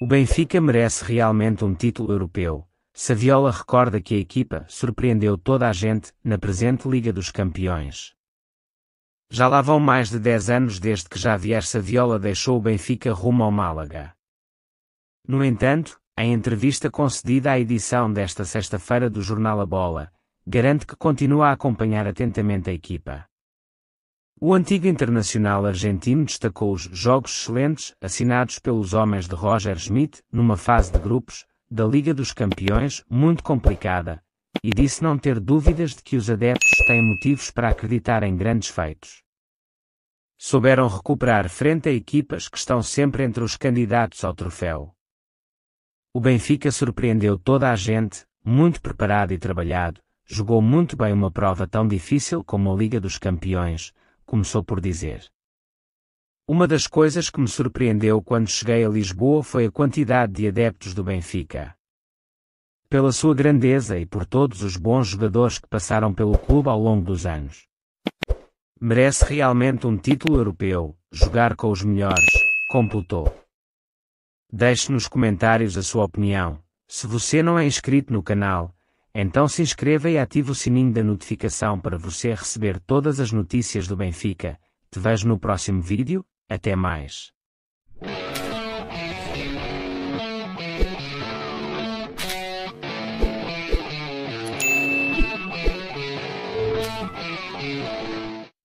O Benfica merece realmente um título europeu. Saviola recorda que a equipa surpreendeu toda a gente na presente Liga dos Campeões. Já lá vão mais de 10 anos desde que Javier Saviola deixou o Benfica rumo ao Málaga. No entanto, em entrevista concedida à edição desta sexta-feira do jornal A Bola, garante que continua a acompanhar atentamente a equipa. O antigo internacional argentino destacou os jogos excelentes assinados pelos homens de Roger Schmidt numa fase de grupos da Liga dos Campeões muito complicada e disse não ter dúvidas de que os adeptos têm motivos para acreditar em grandes feitos. Souberam recuperar frente a equipas que estão sempre entre os candidatos ao troféu. O Benfica surpreendeu toda a gente, muito preparado e trabalhado, jogou muito bem uma prova tão difícil como a Liga dos Campeões, começou por dizer. Uma das coisas que me surpreendeu quando cheguei a Lisboa foi a quantidade de adeptos do Benfica. Pela sua grandeza e por todos os bons jogadores que passaram pelo clube ao longo dos anos. Merece realmente um título europeu, jogar com os melhores, completou. Deixe nos comentários a sua opinião. Se você não é inscrito no canal, então se inscreva e ative o sininho da notificação para você receber todas as notícias do Benfica. Te vejo no próximo vídeo, até mais.